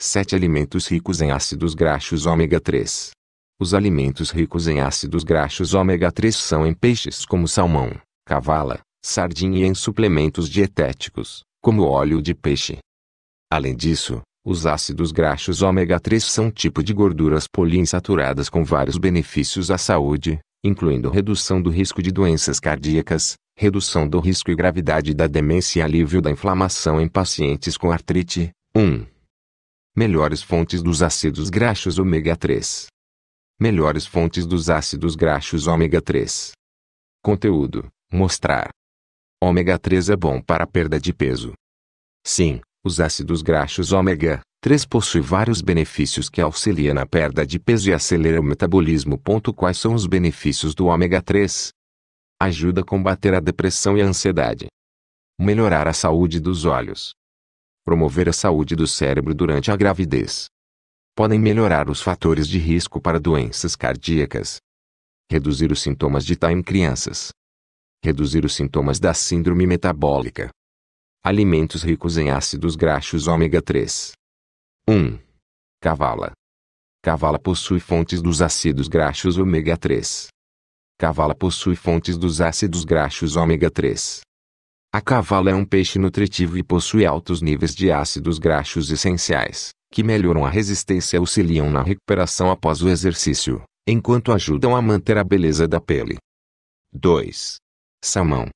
7 alimentos ricos em ácidos graxos ômega 3. Os alimentos ricos em ácidos graxos ômega 3 são em peixes como salmão, cavala, sardinha e em suplementos dietéticos, como óleo de peixe. Além disso, os ácidos graxos ômega 3 são um tipo de gorduras poliinsaturadas com vários benefícios à saúde, incluindo redução do risco de doenças cardíacas, redução do risco e gravidade da demência e alívio da inflamação em pacientes com artrite. 1. Melhores fontes dos ácidos graxos ômega 3. Melhores fontes dos ácidos graxos ômega 3. Conteúdo: Mostrar. Ômega 3 é bom para a perda de peso. Sim, os ácidos graxos ômega 3 possuem vários benefícios que auxilia na perda de peso e acelera o metabolismo. Quais são os benefícios do ômega 3? Ajuda a combater a depressão e a ansiedade. Melhorar a saúde dos olhos promover a saúde do cérebro durante a gravidez. Podem melhorar os fatores de risco para doenças cardíacas. Reduzir os sintomas de TAI em crianças. Reduzir os sintomas da síndrome metabólica. Alimentos ricos em ácidos graxos ômega 3. 1. Cavala. Cavala possui fontes dos ácidos graxos ômega 3. Cavala possui fontes dos ácidos graxos ômega 3. A cavala é um peixe nutritivo e possui altos níveis de ácidos graxos essenciais, que melhoram a resistência e auxiliam na recuperação após o exercício, enquanto ajudam a manter a beleza da pele. 2. Salmão.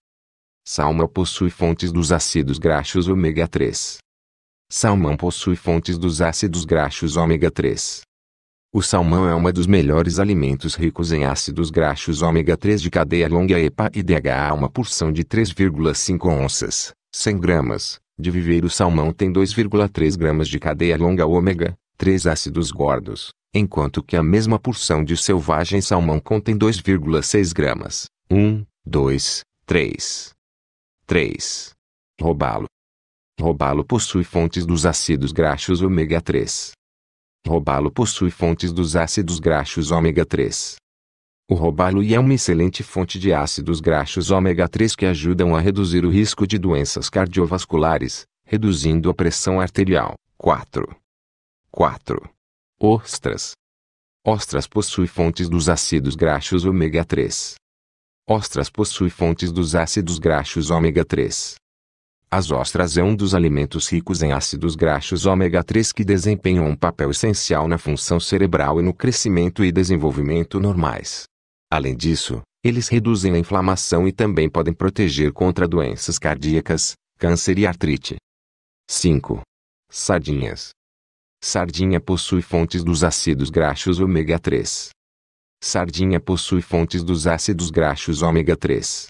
Salmão possui fontes dos ácidos graxos ômega 3. Salmão possui fontes dos ácidos graxos ômega 3. O salmão é um dos melhores alimentos ricos em ácidos graxos ômega 3 de cadeia longa EPA e DHA, uma porção de 3,5 onças, 100 gramas, de viveiro salmão tem 2,3 gramas de cadeia longa ômega, 3 ácidos gordos, enquanto que a mesma porção de selvagem salmão contém 2,6 gramas, 1, 2, 3. 3. Robalo. Robalo possui fontes dos ácidos graxos ômega 3, Robalo possui fontes dos ácidos graxos ômega 3. O robalo é uma excelente fonte de ácidos graxos ômega 3 que ajudam a reduzir o risco de doenças cardiovasculares, reduzindo a pressão arterial. 4. 4. Ostras. Ostras possui fontes dos ácidos graxos ômega 3. Ostras possui fontes dos ácidos graxos ômega 3. As ostras é um dos alimentos ricos em ácidos graxos ômega 3 que desempenham um papel essencial na função cerebral e no crescimento e desenvolvimento normais. Além disso, eles reduzem a inflamação e também podem proteger contra doenças cardíacas, câncer e artrite. 5. Sardinhas. Sardinha possui fontes dos ácidos graxos ômega 3. Sardinha possui fontes dos ácidos graxos ômega 3.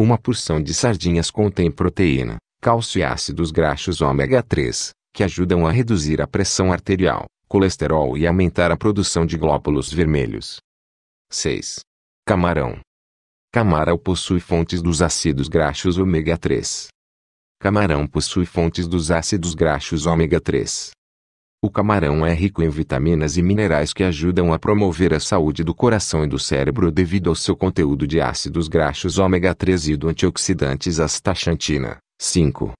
Uma porção de sardinhas contém proteína, cálcio e ácidos graxos ômega 3, que ajudam a reduzir a pressão arterial, colesterol e aumentar a produção de glóbulos vermelhos. 6. Camarão. Camarão possui fontes dos ácidos graxos ômega 3. Camarão possui fontes dos ácidos graxos ômega 3. O camarão é rico em vitaminas e minerais que ajudam a promover a saúde do coração e do cérebro devido ao seu conteúdo de ácidos graxos ômega 3 e do antioxidantes astaxantina. 5.